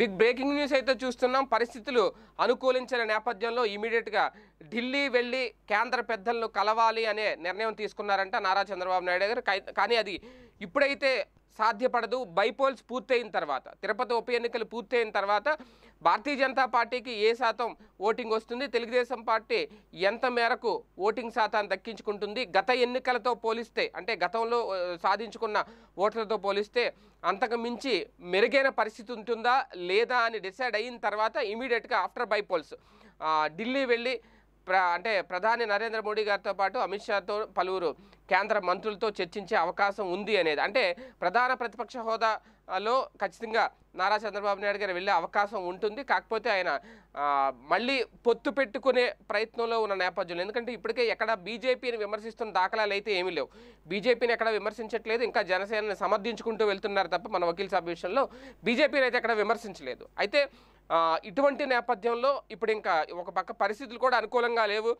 big breaking news అయితే చూస్తున్నాం పరిస్థితులు అనుకూలించిన నేపథ్యంలో ఇమీడియట్గా ఢిల్లీ వెళ్ళి కేంద్ర పెద్దలను కలవాలి అనే నిర్ణయం తీసుకున్నారంట నారా చంద్రబాబు నాయుడు గారు కానీ అది ఇప్పుడైతే సాధ్యపడదు బైపోల్స్ పూర్తయిన తర్వాత తిరుపతి ఉప ఎన్నికలు పూర్తయిన తర్వాత భారతీయ జనతా పార్టీకి ఏ శాతం ఓటింగ్ వస్తుంది తెలుగుదేశం పార్టీ ఎంత మేరకు ఓటింగ్ శాతాన్ని దక్కించుకుంటుంది గత ఎన్నికలతో పోలిస్తే అంటే గతంలో సాధించుకున్న ఓట్లతో పోలిస్తే అంతకు మించి మెరుగైన పరిస్థితి ఉంటుందా లేదా అని డిసైడ్ అయిన తర్వాత ఇమీడియట్గా ఆఫ్టర్ బైపోల్స్ ఢిల్లీ వెళ్ళి ప్ర అంటే ప్రధాని నరేంద్ర మోడీ గారితో పాటు అమిత్ షాతో పలువురు కేంద్ర మంత్రులతో చర్చించే అవకాశం ఉంది అనేది అంటే ప్రధాన ప్రతిపక్ష హోదాలో ఖచ్చితంగా నారా చంద్రబాబు నాయుడు గారు వెళ్ళే అవకాశం ఉంటుంది కాకపోతే ఆయన మళ్ళీ పొత్తు పెట్టుకునే ప్రయత్నంలో ఉన్న నేపథ్యంలో ఎందుకంటే ఇప్పటికే ఎక్కడ బీజేపీని విమర్శిస్తున్న దాఖలాలు అయితే ఏమీ లేవు బీజేపీని ఎక్కడ విమర్శించట్లేదు ఇంకా జనసేనని సమర్థించుకుంటూ వెళ్తున్నారు తప్ప మన వకీల్ సభ విషయంలో బీజేపీని అయితే ఎక్కడ విమర్శించలేదు అయితే ఇటువంటి నేపథ్యంలో ఇప్పుడు ఇంకా ఒక పక్క పరిస్థితులు కూడా అనుకూలంగా లేవు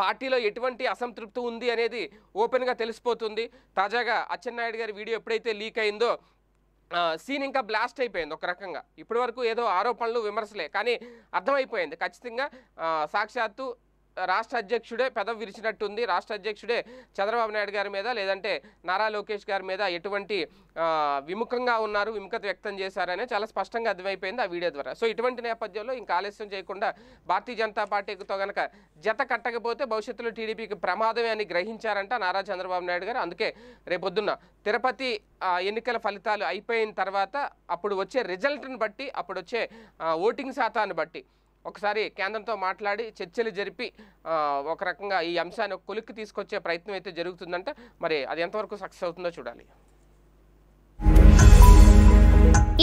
పార్టీలో ఎటువంటి అసంతృప్తి ఉంది అనేది ఓపెన్గా తెలిసిపోతుంది తాజాగా అచ్చెన్నాయుడు గారి వీడియో ఎప్పుడైతే లీక్ అయిందో సీన్ ఇంకా బ్లాస్ట్ అయిపోయింది ఒక రకంగా ఇప్పటి ఏదో ఆరోపణలు విమర్శలే కానీ అర్థమైపోయింది ఖచ్చితంగా సాక్షాత్తు రాష్ట్ర అధ్యక్షుడే పెదవి విరిచినట్టుంది రాష్ట్ర అధ్యక్షుడే చంద్రబాబు నాయుడు గారి మీద లేదంటే నారా లోకేష్ గారి మీద ఎటువంటి విముఖంగా ఉన్నారు విముఖత వ్యక్తం చేశారనే చాలా స్పష్టంగా అర్థమైపోయింది ఆ వీడియో ద్వారా సో ఇటువంటి నేపథ్యంలో ఇంకా ఆలస్యం చేయకుండా భారతీయ జనతా పార్టీతో కనుక జత కట్టకపోతే భవిష్యత్తులో టీడీపీకి ప్రమాదమే అని గ్రహించారంట నారా చంద్రబాబు నాయుడు గారు అందుకే రేపొద్దున్న తిరుపతి ఎన్నికల ఫలితాలు అయిపోయిన తర్వాత అప్పుడు వచ్చే రిజల్ట్ని బట్టి అప్పుడు వచ్చే ఓటింగ్ శాతాన్ని బట్టి ఒకసారి కేంద్రంతో మాట్లాడి చర్చలు జరిపి ఒక రకంగా ఈ అంశాన్ని కొలిక్కి తీసుకొచ్చే ప్రయత్నం అయితే జరుగుతుందంటే మరి అది ఎంతవరకు సక్సెస్ అవుతుందో చూడాలి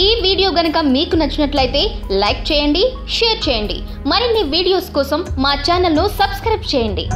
ఈ వీడియో గనక మీకు నచ్చినట్లయితే లైక్ చేయండి షేర్ చేయండి మరిన్ని వీడియోస్ కోసం మా ఛానల్ను సబ్స్క్రైబ్ చేయండి